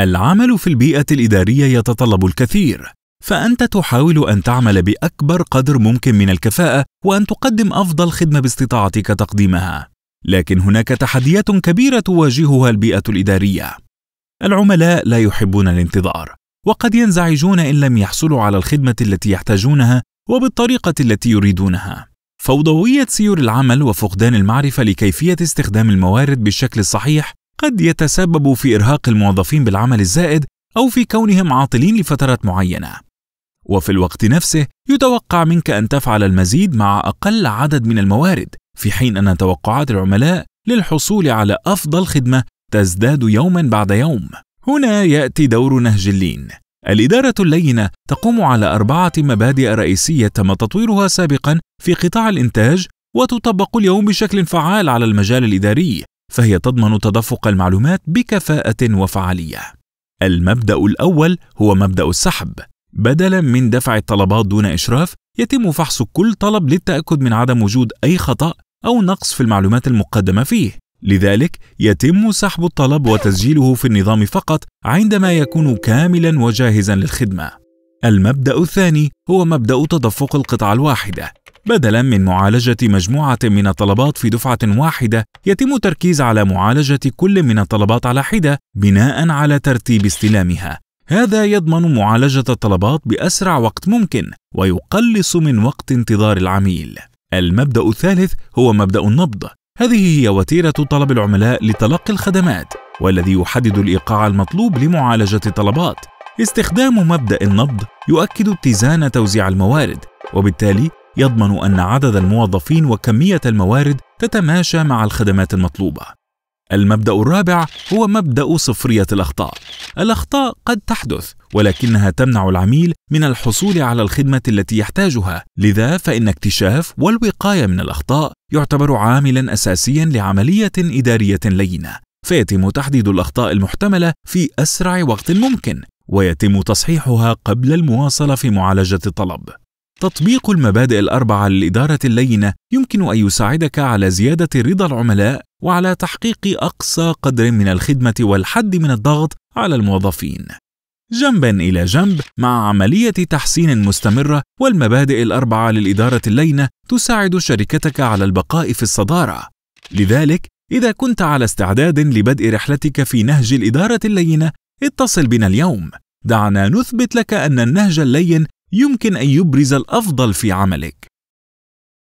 العمل في البيئة الإدارية يتطلب الكثير، فأنت تحاول أن تعمل بأكبر قدر ممكن من الكفاءة وأن تقدم أفضل خدمة باستطاعتك تقديمها. لكن هناك تحديات كبيرة تواجهها البيئة الإدارية. العملاء لا يحبون الانتظار، وقد ينزعجون إن لم يحصلوا على الخدمة التي يحتاجونها وبالطريقة التي يريدونها. فوضوية سيور العمل وفقدان المعرفة لكيفية استخدام الموارد بالشكل الصحيح قد يتسبب في إرهاق الموظفين بالعمل الزائد أو في كونهم عاطلين لفترات معينة. وفي الوقت نفسه يتوقع منك أن تفعل المزيد مع أقل عدد من الموارد، في حين أن توقعات العملاء للحصول على أفضل خدمة تزداد يوما بعد يوم. هنا يأتي دور نهج اللين. الإدارة اللينة تقوم على أربعة مبادئ رئيسية تم تطويرها سابقا في قطاع الإنتاج وتطبق اليوم بشكل فعال على المجال الإداري فهي تضمن تدفق المعلومات بكفاءة وفعالية. المبدأ الأول هو مبدأ السحب، بدلاً من دفع الطلبات دون إشراف، يتم فحص كل طلب للتأكد من عدم وجود أي خطأ أو نقص في المعلومات المقدمة فيه. لذلك يتم سحب الطلب وتسجيله في النظام فقط عندما يكون كاملا وجاهزا للخدمه المبدا الثاني هو مبدا تدفق القطعه الواحده بدلا من معالجة مجموعة من الطلبات في دفعة واحدة يتم التركيز على معالجة كل من الطلبات على حدة بناء على ترتيب استلامها هذا يضمن معالجة الطلبات بأسرع وقت ممكن ويقلص من وقت انتظار العميل المبدأ الثالث هو مبدأ النبض هذه هي وتيرة طلب العملاء لتلقي الخدمات والذي يحدد الإيقاع المطلوب لمعالجة الطلبات استخدام مبدأ النبض يؤكد اتزان توزيع الموارد وبالتالي يضمن أن عدد الموظفين وكمية الموارد تتماشى مع الخدمات المطلوبة. المبدأ الرابع هو مبدأ صفرية الأخطاء. الأخطاء قد تحدث ولكنها تمنع العميل من الحصول على الخدمة التي يحتاجها، لذا فإن اكتشاف والوقاية من الأخطاء يعتبر عاملا أساسيا لعملية إدارية لينة، فيتم تحديد الأخطاء المحتملة في أسرع وقت ممكن، ويتم تصحيحها قبل المواصلة في معالجة الطلب. تطبيق المبادئ الأربعة للإدارة اللينة يمكن أن يساعدك على زيادة رضا العملاء وعلى تحقيق أقصى قدر من الخدمة والحد من الضغط على الموظفين. جنبا إلى جنب مع عملية تحسين مستمرة والمبادئ الأربعة للإدارة اللينة تساعد شركتك على البقاء في الصدارة. لذلك إذا كنت على استعداد لبدء رحلتك في نهج الإدارة اللينة اتصل بنا اليوم دعنا نثبت لك أن النهج اللين يمكن ان يبرز الافضل في عملك